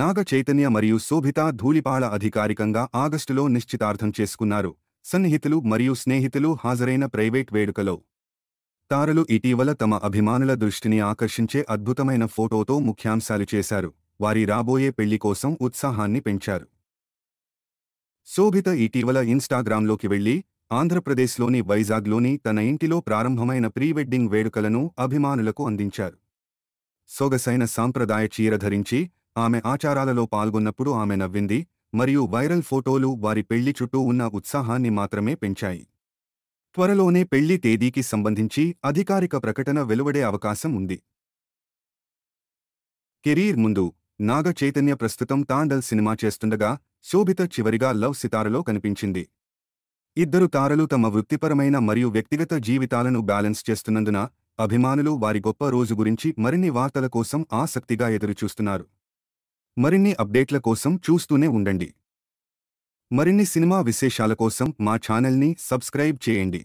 నాగ చైతన్య మరియు శోభిత ధూళిపాళ అధికారికంగా ఆగస్టులో నిశ్చితార్థం చేసుకున్నారు సన్నిహితులు మరియు స్నేహితులు హాజరైన ప్రైవేట్ వేడుకలో తారలు ఇటీవల తమ అభిమానుల దృష్టిని ఆకర్షించే అద్భుతమైన ఫోటోతో ముఖ్యాంశాలు చేశారు వారి రాబోయే పెళ్లి కోసం ఉత్సాహాన్ని పెంచారు శోభిత ఇటీవల ఇన్స్టాగ్రామ్లోకి వెళ్లి ఆంధ్రప్రదేశ్లోని వైజాగ్లోని తన ఇంటిలో ప్రారంభమైన ప్రీవెడ్డింగ్ వేడుకలను అభిమానులకు అందించారు సొగసైన సాంప్రదాయ చీర ధరించి ఆమె ఆచారాలలో పాల్గొన్నప్పుడు ఆమె నవ్వింది మరియు వైరల్ ఫోటోలు వారి పెళ్లి చుట్టూ ఉన్న ఉత్సాహాన్ని మాత్రమే పెంచాయి త్వరలోనే పెళ్లి తేదీకి సంబంధించి అధికారిక ప్రకటన వెలువడే అవకాశం ఉంది కెరీర్ ముందు నాగ చైతన్య ప్రస్తుతం తాండల్ సినిమా చేస్తుండగా శోభిత చివరిగా లవ్ సితారలో కనిపించింది ఇద్దరు తారలు తమ వృత్తిపరమైన మరియు వ్యక్తిగత జీవితాలను బ్యాలెన్స్ చేస్తున్నందున అభిమానులు వారి గొప్ప రోజు గురించి మరిన్ని వార్తల కోసం ఆసక్తిగా ఎదురుచూస్తున్నారు మరిన్ని అప్డేట్ల కోసం చూస్తూనే ఉండండి మరిన్ని సినిమా విశేషాల కోసం మా ఛానల్ని సబ్స్క్రైబ్ చేయండి